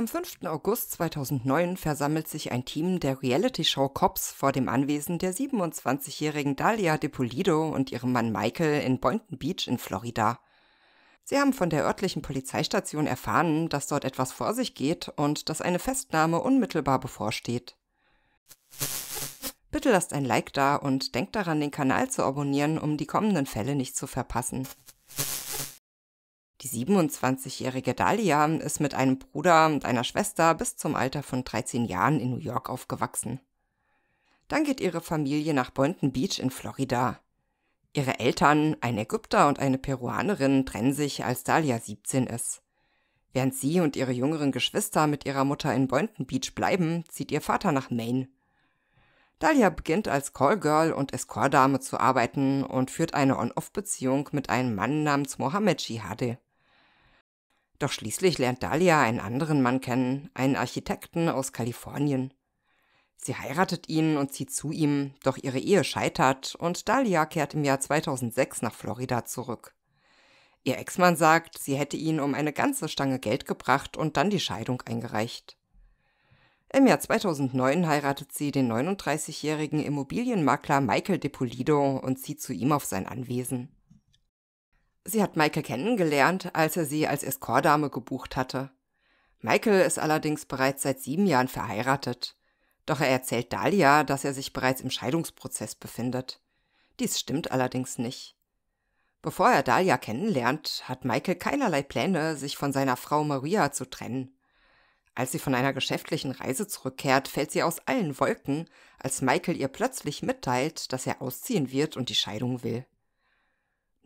Am 5. August 2009 versammelt sich ein Team der Reality-Show Cops vor dem Anwesen der 27-jährigen Dahlia DePolido und ihrem Mann Michael in Boynton Beach in Florida. Sie haben von der örtlichen Polizeistation erfahren, dass dort etwas vor sich geht und dass eine Festnahme unmittelbar bevorsteht. Bitte lasst ein Like da und denkt daran, den Kanal zu abonnieren, um die kommenden Fälle nicht zu verpassen. Die 27-jährige Dahlia ist mit einem Bruder und einer Schwester bis zum Alter von 13 Jahren in New York aufgewachsen. Dann geht ihre Familie nach Boynton Beach in Florida. Ihre Eltern, ein Ägypter und eine Peruanerin, trennen sich, als Dahlia 17 ist. Während sie und ihre jüngeren Geschwister mit ihrer Mutter in Boynton Beach bleiben, zieht ihr Vater nach Maine. Dahlia beginnt als Callgirl und Escortdame zu arbeiten und führt eine On-Off-Beziehung mit einem Mann namens Mohammed Shihade. Doch schließlich lernt Dahlia einen anderen Mann kennen, einen Architekten aus Kalifornien. Sie heiratet ihn und zieht zu ihm, doch ihre Ehe scheitert und Dahlia kehrt im Jahr 2006 nach Florida zurück. Ihr Ex-Mann sagt, sie hätte ihn um eine ganze Stange Geld gebracht und dann die Scheidung eingereicht. Im Jahr 2009 heiratet sie den 39-jährigen Immobilienmakler Michael DePolido und zieht zu ihm auf sein Anwesen. Sie hat Michael kennengelernt, als er sie als Escortdame gebucht hatte. Michael ist allerdings bereits seit sieben Jahren verheiratet. Doch er erzählt Dahlia, dass er sich bereits im Scheidungsprozess befindet. Dies stimmt allerdings nicht. Bevor er Dahlia kennenlernt, hat Michael keinerlei Pläne, sich von seiner Frau Maria zu trennen. Als sie von einer geschäftlichen Reise zurückkehrt, fällt sie aus allen Wolken, als Michael ihr plötzlich mitteilt, dass er ausziehen wird und die Scheidung will.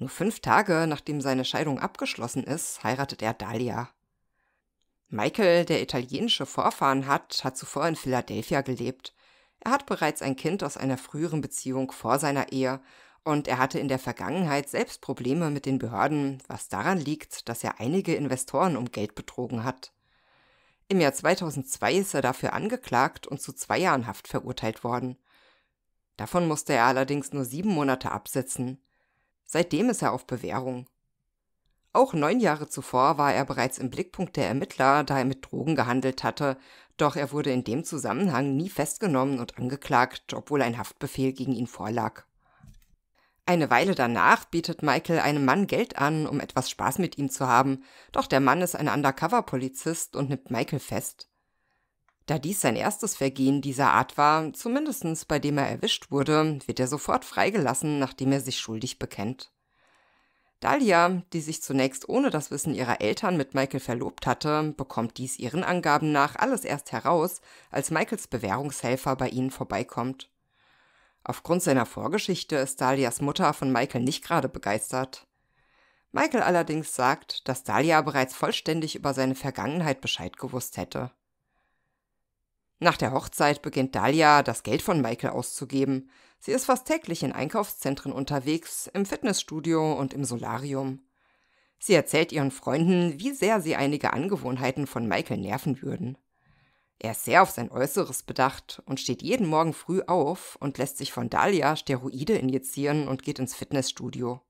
Nur fünf Tage nachdem seine Scheidung abgeschlossen ist, heiratet er Dahlia. Michael, der italienische Vorfahren hat, hat zuvor in Philadelphia gelebt. Er hat bereits ein Kind aus einer früheren Beziehung vor seiner Ehe und er hatte in der Vergangenheit selbst Probleme mit den Behörden, was daran liegt, dass er einige Investoren um Geld betrogen hat. Im Jahr 2002 ist er dafür angeklagt und zu zwei Jahren Haft verurteilt worden. Davon musste er allerdings nur sieben Monate absitzen. Seitdem ist er auf Bewährung. Auch neun Jahre zuvor war er bereits im Blickpunkt der Ermittler, da er mit Drogen gehandelt hatte, doch er wurde in dem Zusammenhang nie festgenommen und angeklagt, obwohl ein Haftbefehl gegen ihn vorlag. Eine Weile danach bietet Michael einem Mann Geld an, um etwas Spaß mit ihm zu haben, doch der Mann ist ein Undercover-Polizist und nimmt Michael fest. Da dies sein erstes Vergehen dieser Art war, zumindest bei dem er erwischt wurde, wird er sofort freigelassen, nachdem er sich schuldig bekennt. Dahlia, die sich zunächst ohne das Wissen ihrer Eltern mit Michael verlobt hatte, bekommt dies ihren Angaben nach alles erst heraus, als Michaels Bewährungshelfer bei ihnen vorbeikommt. Aufgrund seiner Vorgeschichte ist Dahlias Mutter von Michael nicht gerade begeistert. Michael allerdings sagt, dass Dahlia bereits vollständig über seine Vergangenheit Bescheid gewusst hätte. Nach der Hochzeit beginnt Dalia, das Geld von Michael auszugeben. Sie ist fast täglich in Einkaufszentren unterwegs, im Fitnessstudio und im Solarium. Sie erzählt ihren Freunden, wie sehr sie einige Angewohnheiten von Michael nerven würden. Er ist sehr auf sein Äußeres bedacht und steht jeden Morgen früh auf und lässt sich von Dahlia Steroide injizieren und geht ins Fitnessstudio.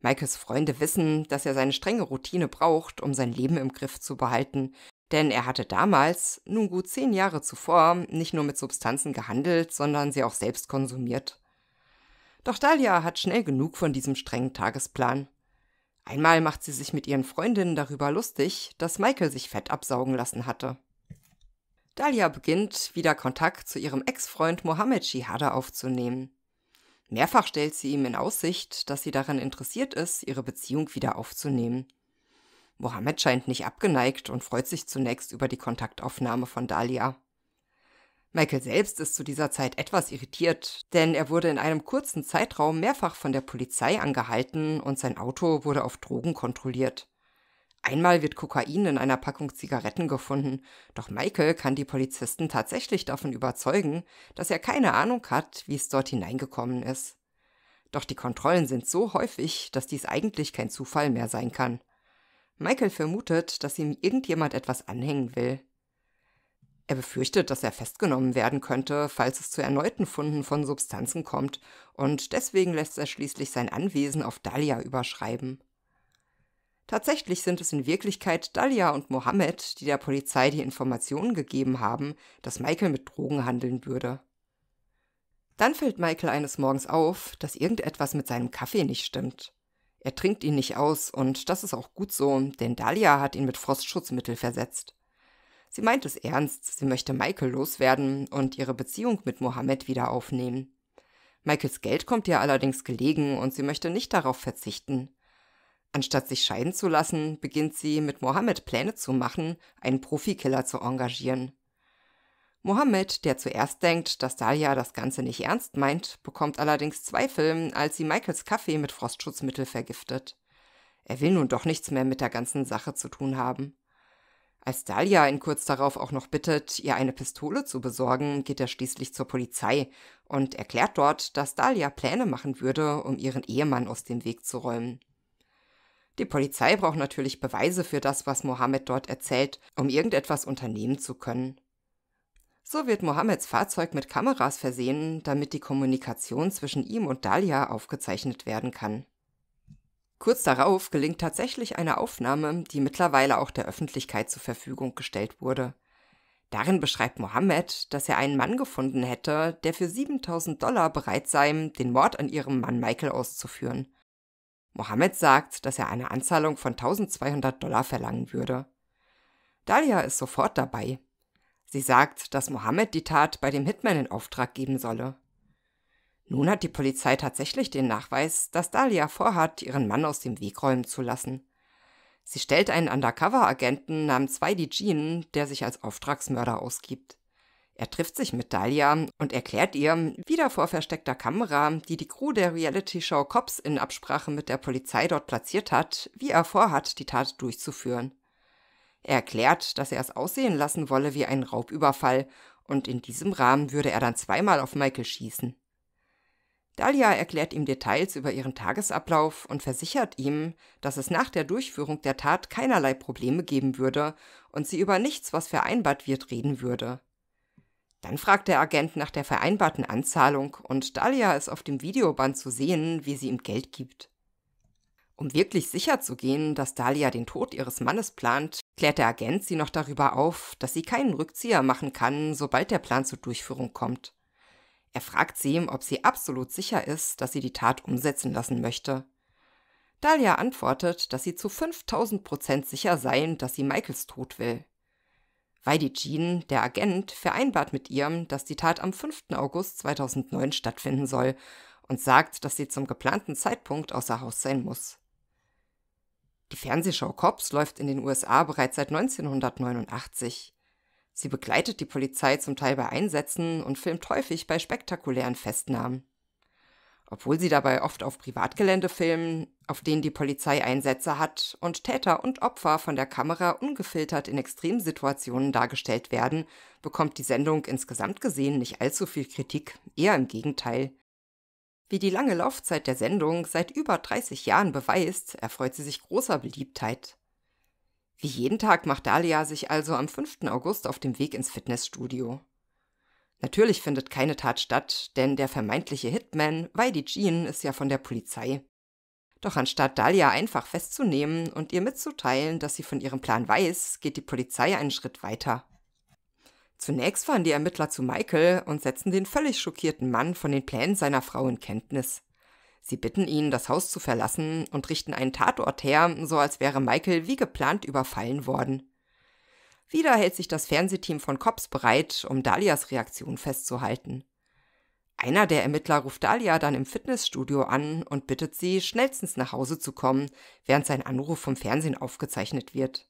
Michaels Freunde wissen, dass er seine strenge Routine braucht, um sein Leben im Griff zu behalten denn er hatte damals, nun gut zehn Jahre zuvor, nicht nur mit Substanzen gehandelt, sondern sie auch selbst konsumiert. Doch Dahlia hat schnell genug von diesem strengen Tagesplan. Einmal macht sie sich mit ihren Freundinnen darüber lustig, dass Michael sich Fett absaugen lassen hatte. Dahlia beginnt, wieder Kontakt zu ihrem Ex-Freund Mohammed Shihada aufzunehmen. Mehrfach stellt sie ihm in Aussicht, dass sie daran interessiert ist, ihre Beziehung wieder aufzunehmen. Mohammed scheint nicht abgeneigt und freut sich zunächst über die Kontaktaufnahme von Dalia. Michael selbst ist zu dieser Zeit etwas irritiert, denn er wurde in einem kurzen Zeitraum mehrfach von der Polizei angehalten und sein Auto wurde auf Drogen kontrolliert. Einmal wird Kokain in einer Packung Zigaretten gefunden, doch Michael kann die Polizisten tatsächlich davon überzeugen, dass er keine Ahnung hat, wie es dort hineingekommen ist. Doch die Kontrollen sind so häufig, dass dies eigentlich kein Zufall mehr sein kann. Michael vermutet, dass ihm irgendjemand etwas anhängen will. Er befürchtet, dass er festgenommen werden könnte, falls es zu erneuten Funden von Substanzen kommt, und deswegen lässt er schließlich sein Anwesen auf Dahlia überschreiben. Tatsächlich sind es in Wirklichkeit Dahlia und Mohammed, die der Polizei die Informationen gegeben haben, dass Michael mit Drogen handeln würde. Dann fällt Michael eines Morgens auf, dass irgendetwas mit seinem Kaffee nicht stimmt. Er trinkt ihn nicht aus und das ist auch gut so, denn Dahlia hat ihn mit Frostschutzmittel versetzt. Sie meint es ernst, sie möchte Michael loswerden und ihre Beziehung mit Mohammed wieder aufnehmen. Michaels Geld kommt ihr allerdings gelegen und sie möchte nicht darauf verzichten. Anstatt sich scheiden zu lassen, beginnt sie, mit Mohammed Pläne zu machen, einen Profikiller zu engagieren. Mohammed, der zuerst denkt, dass Dahlia das Ganze nicht ernst meint, bekommt allerdings Zweifel, als sie Michaels Kaffee mit Frostschutzmittel vergiftet. Er will nun doch nichts mehr mit der ganzen Sache zu tun haben. Als Dahlia ihn kurz darauf auch noch bittet, ihr eine Pistole zu besorgen, geht er schließlich zur Polizei und erklärt dort, dass Dahlia Pläne machen würde, um ihren Ehemann aus dem Weg zu räumen. Die Polizei braucht natürlich Beweise für das, was Mohammed dort erzählt, um irgendetwas unternehmen zu können. So wird Mohammeds Fahrzeug mit Kameras versehen, damit die Kommunikation zwischen ihm und Dalia aufgezeichnet werden kann. Kurz darauf gelingt tatsächlich eine Aufnahme, die mittlerweile auch der Öffentlichkeit zur Verfügung gestellt wurde. Darin beschreibt Mohammed, dass er einen Mann gefunden hätte, der für 7000 Dollar bereit sei, den Mord an ihrem Mann Michael auszuführen. Mohammed sagt, dass er eine Anzahlung von 1200 Dollar verlangen würde. Dalia ist sofort dabei. Sie sagt, dass Mohammed die Tat bei dem Hitman in Auftrag geben solle. Nun hat die Polizei tatsächlich den Nachweis, dass Dahlia vorhat, ihren Mann aus dem Weg räumen zu lassen. Sie stellt einen Undercover-Agenten namens Weidi Jean, der sich als Auftragsmörder ausgibt. Er trifft sich mit Dahlia und erklärt ihr, wieder vor versteckter Kamera, die die Crew der Reality-Show Cops in Absprache mit der Polizei dort platziert hat, wie er vorhat, die Tat durchzuführen. Er erklärt, dass er es aussehen lassen wolle wie einen Raubüberfall und in diesem Rahmen würde er dann zweimal auf Michael schießen. Dahlia erklärt ihm Details über ihren Tagesablauf und versichert ihm, dass es nach der Durchführung der Tat keinerlei Probleme geben würde und sie über nichts, was vereinbart wird, reden würde. Dann fragt der Agent nach der vereinbarten Anzahlung und Dahlia ist auf dem Videoband zu sehen, wie sie ihm Geld gibt. Um wirklich sicher zu gehen, dass Dahlia den Tod ihres Mannes plant, klärt der Agent sie noch darüber auf, dass sie keinen Rückzieher machen kann, sobald der Plan zur Durchführung kommt. Er fragt sie, ob sie absolut sicher ist, dass sie die Tat umsetzen lassen möchte. Dahlia antwortet, dass sie zu 5000 Prozent sicher seien, dass sie Michaels Tod will. Weidi Jean, der Agent, vereinbart mit ihr, dass die Tat am 5. August 2009 stattfinden soll und sagt, dass sie zum geplanten Zeitpunkt außer Haus sein muss. Die Fernsehshow Cops läuft in den USA bereits seit 1989. Sie begleitet die Polizei zum Teil bei Einsätzen und filmt häufig bei spektakulären Festnahmen. Obwohl sie dabei oft auf Privatgelände filmen, auf denen die Polizei Einsätze hat und Täter und Opfer von der Kamera ungefiltert in Extremsituationen dargestellt werden, bekommt die Sendung insgesamt gesehen nicht allzu viel Kritik, eher im Gegenteil. Wie die lange Laufzeit der Sendung seit über 30 Jahren beweist, erfreut sie sich großer Beliebtheit. Wie jeden Tag macht Dahlia sich also am 5. August auf dem Weg ins Fitnessstudio. Natürlich findet keine Tat statt, denn der vermeintliche Hitman, Weidi Jean, ist ja von der Polizei. Doch anstatt Dahlia einfach festzunehmen und ihr mitzuteilen, dass sie von ihrem Plan weiß, geht die Polizei einen Schritt weiter. Zunächst fahren die Ermittler zu Michael und setzen den völlig schockierten Mann von den Plänen seiner Frau in Kenntnis. Sie bitten ihn, das Haus zu verlassen und richten einen Tatort her, so als wäre Michael wie geplant überfallen worden. Wieder hält sich das Fernsehteam von Cops bereit, um Dalias Reaktion festzuhalten. Einer der Ermittler ruft Dalia dann im Fitnessstudio an und bittet sie, schnellstens nach Hause zu kommen, während sein Anruf vom Fernsehen aufgezeichnet wird.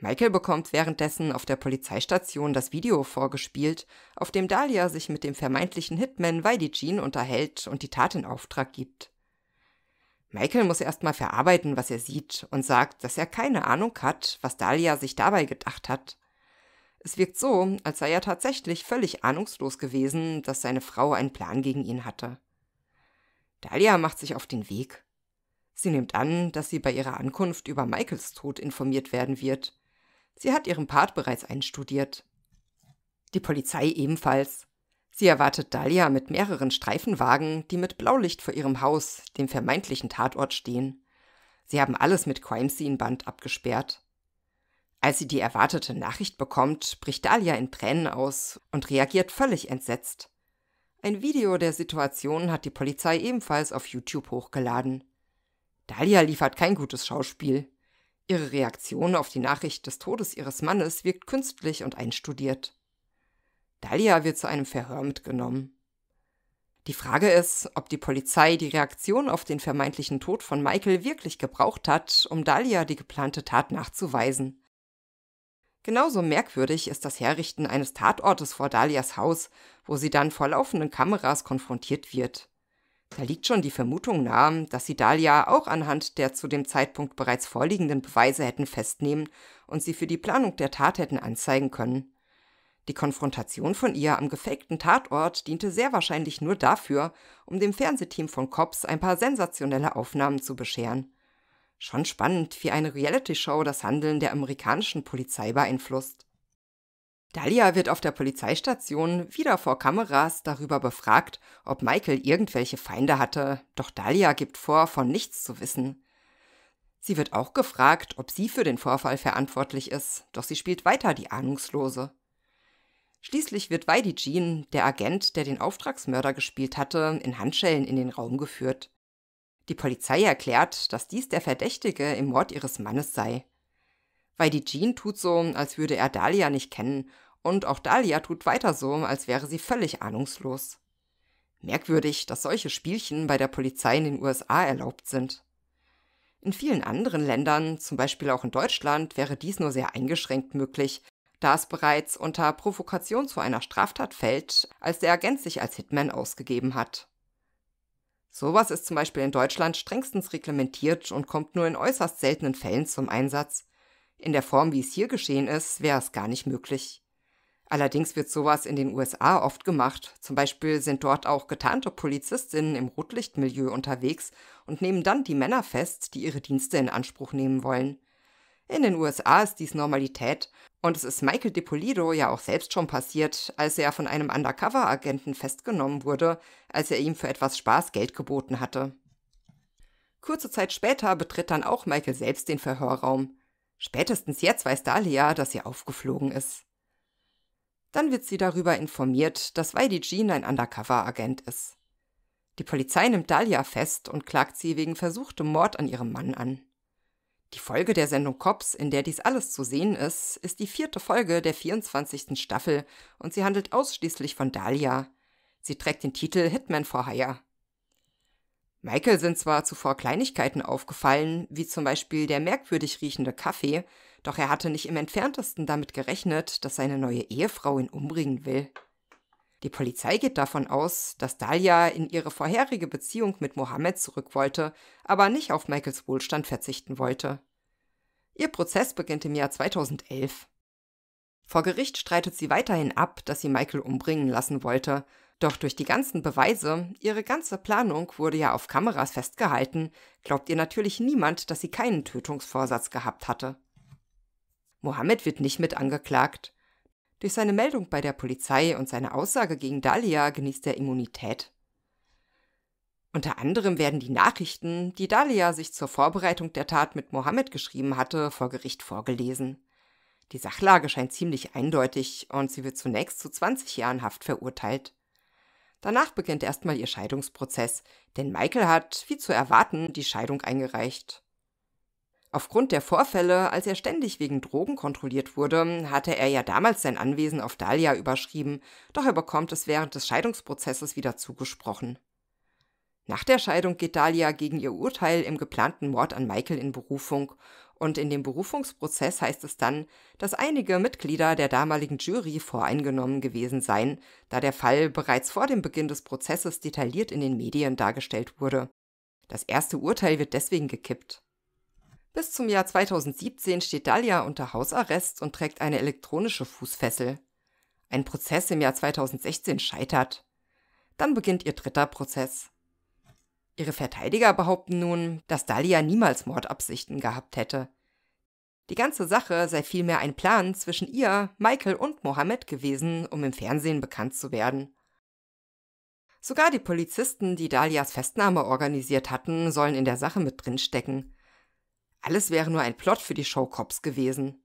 Michael bekommt währenddessen auf der Polizeistation das Video vorgespielt, auf dem Dahlia sich mit dem vermeintlichen Hitman Jean unterhält und die Tat in Auftrag gibt. Michael muss erstmal verarbeiten, was er sieht, und sagt, dass er keine Ahnung hat, was Dahlia sich dabei gedacht hat. Es wirkt so, als sei er tatsächlich völlig ahnungslos gewesen, dass seine Frau einen Plan gegen ihn hatte. Dahlia macht sich auf den Weg. Sie nimmt an, dass sie bei ihrer Ankunft über Michaels Tod informiert werden wird, Sie hat ihren Part bereits einstudiert. Die Polizei ebenfalls. Sie erwartet Dahlia mit mehreren Streifenwagen, die mit Blaulicht vor ihrem Haus, dem vermeintlichen Tatort, stehen. Sie haben alles mit Crime Scene Band abgesperrt. Als sie die erwartete Nachricht bekommt, bricht Dahlia in Tränen aus und reagiert völlig entsetzt. Ein Video der Situation hat die Polizei ebenfalls auf YouTube hochgeladen. Dahlia liefert kein gutes Schauspiel. Ihre Reaktion auf die Nachricht des Todes ihres Mannes wirkt künstlich und einstudiert. Dalia wird zu einem Verhör mitgenommen. Die Frage ist, ob die Polizei die Reaktion auf den vermeintlichen Tod von Michael wirklich gebraucht hat, um Dalia die geplante Tat nachzuweisen. Genauso merkwürdig ist das Herrichten eines Tatortes vor Dalias Haus, wo sie dann vor laufenden Kameras konfrontiert wird. Da liegt schon die Vermutung nahe, dass sie Dahlia auch anhand der zu dem Zeitpunkt bereits vorliegenden Beweise hätten festnehmen und sie für die Planung der Tat hätten anzeigen können. Die Konfrontation von ihr am gefakten Tatort diente sehr wahrscheinlich nur dafür, um dem Fernsehteam von Cops ein paar sensationelle Aufnahmen zu bescheren. Schon spannend, wie eine Reality-Show das Handeln der amerikanischen Polizei beeinflusst. Dahlia wird auf der Polizeistation wieder vor Kameras darüber befragt, ob Michael irgendwelche Feinde hatte, doch Dahlia gibt vor, von nichts zu wissen. Sie wird auch gefragt, ob sie für den Vorfall verantwortlich ist, doch sie spielt weiter die Ahnungslose. Schließlich wird Weidi Jean, der Agent, der den Auftragsmörder gespielt hatte, in Handschellen in den Raum geführt. Die Polizei erklärt, dass dies der Verdächtige im Mord ihres Mannes sei weil die Jean tut so, als würde er Dahlia nicht kennen, und auch Dahlia tut weiter so, als wäre sie völlig ahnungslos. Merkwürdig, dass solche Spielchen bei der Polizei in den USA erlaubt sind. In vielen anderen Ländern, zum Beispiel auch in Deutschland, wäre dies nur sehr eingeschränkt möglich, da es bereits unter Provokation zu einer Straftat fällt, als der Agent sich als Hitman ausgegeben hat. Sowas ist zum Beispiel in Deutschland strengstens reglementiert und kommt nur in äußerst seltenen Fällen zum Einsatz, in der Form, wie es hier geschehen ist, wäre es gar nicht möglich. Allerdings wird sowas in den USA oft gemacht. Zum Beispiel sind dort auch getarnte Polizistinnen im Rotlichtmilieu unterwegs und nehmen dann die Männer fest, die ihre Dienste in Anspruch nehmen wollen. In den USA ist dies Normalität und es ist Michael DePolido ja auch selbst schon passiert, als er von einem Undercover-Agenten festgenommen wurde, als er ihm für etwas Spaß Geld geboten hatte. Kurze Zeit später betritt dann auch Michael selbst den Verhörraum. Spätestens jetzt weiß Dahlia, dass sie aufgeflogen ist. Dann wird sie darüber informiert, dass Weidi Jean ein Undercover-Agent ist. Die Polizei nimmt Dahlia fest und klagt sie wegen versuchtem Mord an ihrem Mann an. Die Folge der Sendung Cops, in der dies alles zu sehen ist, ist die vierte Folge der 24. Staffel und sie handelt ausschließlich von Dahlia. Sie trägt den Titel Hitman for Hire. Michael sind zwar zuvor Kleinigkeiten aufgefallen, wie zum Beispiel der merkwürdig riechende Kaffee, doch er hatte nicht im entferntesten damit gerechnet, dass seine neue Ehefrau ihn umbringen will. Die Polizei geht davon aus, dass Dahlia in ihre vorherige Beziehung mit Mohammed zurück wollte, aber nicht auf Michaels Wohlstand verzichten wollte. Ihr Prozess beginnt im Jahr 2011. Vor Gericht streitet sie weiterhin ab, dass sie Michael umbringen lassen wollte, doch durch die ganzen Beweise, ihre ganze Planung wurde ja auf Kameras festgehalten, glaubt ihr natürlich niemand, dass sie keinen Tötungsvorsatz gehabt hatte. Mohammed wird nicht mit angeklagt. Durch seine Meldung bei der Polizei und seine Aussage gegen Dalia genießt er Immunität. Unter anderem werden die Nachrichten, die Dalia sich zur Vorbereitung der Tat mit Mohammed geschrieben hatte, vor Gericht vorgelesen. Die Sachlage scheint ziemlich eindeutig und sie wird zunächst zu 20 Jahren Haft verurteilt. Danach beginnt erstmal ihr Scheidungsprozess, denn Michael hat, wie zu erwarten, die Scheidung eingereicht. Aufgrund der Vorfälle, als er ständig wegen Drogen kontrolliert wurde, hatte er ja damals sein Anwesen auf Dahlia überschrieben, doch er bekommt es während des Scheidungsprozesses wieder zugesprochen. Nach der Scheidung geht Dahlia gegen ihr Urteil im geplanten Mord an Michael in Berufung und in dem Berufungsprozess heißt es dann, dass einige Mitglieder der damaligen Jury voreingenommen gewesen seien, da der Fall bereits vor dem Beginn des Prozesses detailliert in den Medien dargestellt wurde. Das erste Urteil wird deswegen gekippt. Bis zum Jahr 2017 steht Dalia unter Hausarrest und trägt eine elektronische Fußfessel. Ein Prozess im Jahr 2016 scheitert. Dann beginnt ihr dritter Prozess. Ihre Verteidiger behaupten nun, dass Dalia niemals Mordabsichten gehabt hätte. Die ganze Sache sei vielmehr ein Plan zwischen ihr, Michael und Mohammed gewesen, um im Fernsehen bekannt zu werden. Sogar die Polizisten, die Dalias Festnahme organisiert hatten, sollen in der Sache mit drinstecken. Alles wäre nur ein Plot für die Showcops gewesen.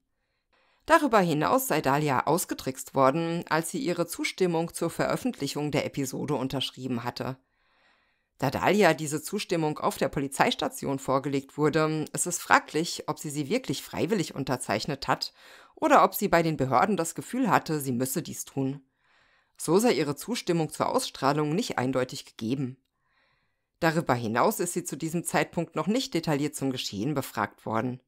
Darüber hinaus sei Dalia ausgetrickst worden, als sie ihre Zustimmung zur Veröffentlichung der Episode unterschrieben hatte. Da Dalia diese Zustimmung auf der Polizeistation vorgelegt wurde, ist es fraglich, ob sie sie wirklich freiwillig unterzeichnet hat oder ob sie bei den Behörden das Gefühl hatte, sie müsse dies tun. So sei ihre Zustimmung zur Ausstrahlung nicht eindeutig gegeben. Darüber hinaus ist sie zu diesem Zeitpunkt noch nicht detailliert zum Geschehen befragt worden.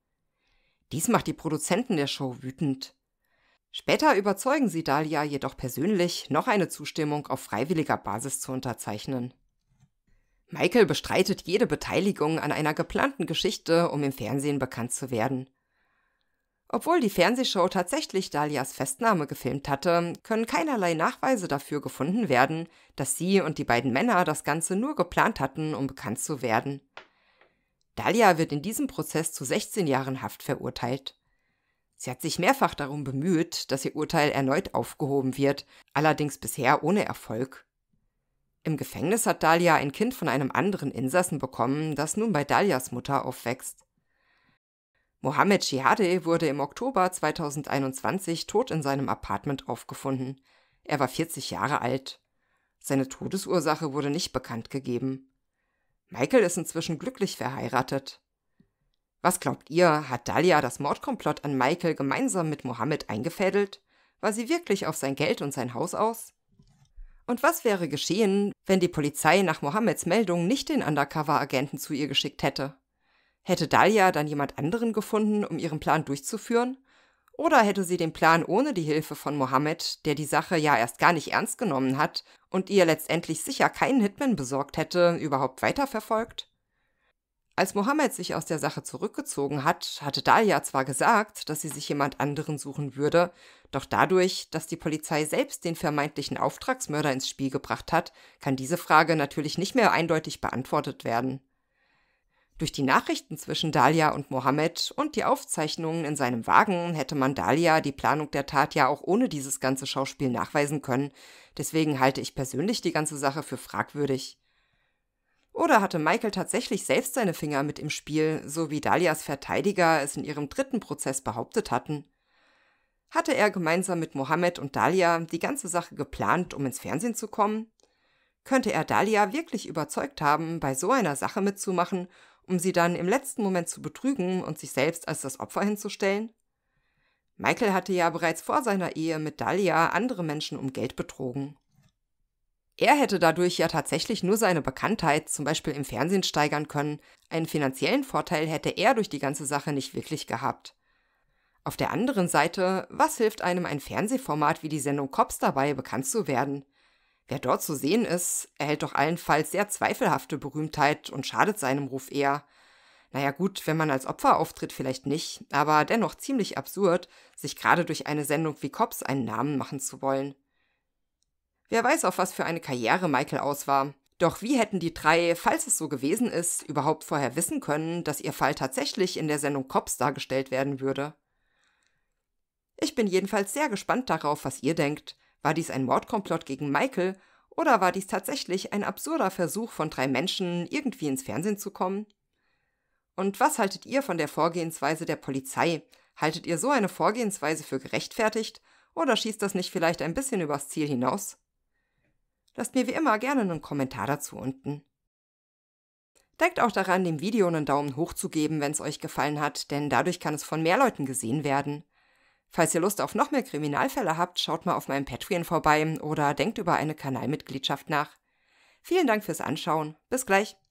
Dies macht die Produzenten der Show wütend. Später überzeugen sie Dalia jedoch persönlich, noch eine Zustimmung auf freiwilliger Basis zu unterzeichnen. Michael bestreitet jede Beteiligung an einer geplanten Geschichte, um im Fernsehen bekannt zu werden. Obwohl die Fernsehshow tatsächlich Dalias Festnahme gefilmt hatte, können keinerlei Nachweise dafür gefunden werden, dass sie und die beiden Männer das Ganze nur geplant hatten, um bekannt zu werden. Dalia wird in diesem Prozess zu 16 Jahren Haft verurteilt. Sie hat sich mehrfach darum bemüht, dass ihr Urteil erneut aufgehoben wird, allerdings bisher ohne Erfolg. Im Gefängnis hat Dalia ein Kind von einem anderen Insassen bekommen, das nun bei Dalias Mutter aufwächst. Mohamed Shihade wurde im Oktober 2021 tot in seinem Apartment aufgefunden. Er war 40 Jahre alt. Seine Todesursache wurde nicht bekannt gegeben. Michael ist inzwischen glücklich verheiratet. Was glaubt ihr, hat Dalia das Mordkomplott an Michael gemeinsam mit Mohammed eingefädelt? War sie wirklich auf sein Geld und sein Haus aus? Und was wäre geschehen, wenn die Polizei nach Mohammeds Meldung nicht den Undercover-Agenten zu ihr geschickt hätte? Hätte Dalia dann jemand anderen gefunden, um ihren Plan durchzuführen? Oder hätte sie den Plan ohne die Hilfe von Mohammed, der die Sache ja erst gar nicht ernst genommen hat und ihr letztendlich sicher keinen Hitman besorgt hätte, überhaupt weiterverfolgt? Als Mohammed sich aus der Sache zurückgezogen hat, hatte Dalia zwar gesagt, dass sie sich jemand anderen suchen würde, doch dadurch, dass die Polizei selbst den vermeintlichen Auftragsmörder ins Spiel gebracht hat, kann diese Frage natürlich nicht mehr eindeutig beantwortet werden. Durch die Nachrichten zwischen Dalia und Mohammed und die Aufzeichnungen in seinem Wagen hätte man Dalia die Planung der Tat ja auch ohne dieses ganze Schauspiel nachweisen können, deswegen halte ich persönlich die ganze Sache für fragwürdig. Oder hatte Michael tatsächlich selbst seine Finger mit im Spiel, so wie Dalias Verteidiger es in ihrem dritten Prozess behauptet hatten? Hatte er gemeinsam mit Mohammed und Dalia die ganze Sache geplant, um ins Fernsehen zu kommen? Könnte er Dalia wirklich überzeugt haben, bei so einer Sache mitzumachen, um sie dann im letzten Moment zu betrügen und sich selbst als das Opfer hinzustellen? Michael hatte ja bereits vor seiner Ehe mit Dalia andere Menschen um Geld betrogen. Er hätte dadurch ja tatsächlich nur seine Bekanntheit zum Beispiel im Fernsehen steigern können, einen finanziellen Vorteil hätte er durch die ganze Sache nicht wirklich gehabt. Auf der anderen Seite, was hilft einem ein Fernsehformat wie die Sendung Cops dabei, bekannt zu werden? Wer dort zu sehen ist, erhält doch allenfalls sehr zweifelhafte Berühmtheit und schadet seinem Ruf eher. Naja gut, wenn man als Opfer auftritt, vielleicht nicht, aber dennoch ziemlich absurd, sich gerade durch eine Sendung wie Cops einen Namen machen zu wollen. Wer weiß, auf was für eine Karriere Michael aus war. Doch wie hätten die drei, falls es so gewesen ist, überhaupt vorher wissen können, dass ihr Fall tatsächlich in der Sendung Cops dargestellt werden würde? Ich bin jedenfalls sehr gespannt darauf, was ihr denkt. War dies ein Mordkomplott gegen Michael oder war dies tatsächlich ein absurder Versuch von drei Menschen, irgendwie ins Fernsehen zu kommen? Und was haltet ihr von der Vorgehensweise der Polizei? Haltet ihr so eine Vorgehensweise für gerechtfertigt oder schießt das nicht vielleicht ein bisschen übers Ziel hinaus? Lasst mir wie immer gerne einen Kommentar dazu unten. Denkt auch daran, dem Video einen Daumen hoch zu geben, wenn es euch gefallen hat, denn dadurch kann es von mehr Leuten gesehen werden. Falls ihr Lust auf noch mehr Kriminalfälle habt, schaut mal auf meinem Patreon vorbei oder denkt über eine Kanalmitgliedschaft nach. Vielen Dank fürs Anschauen. Bis gleich.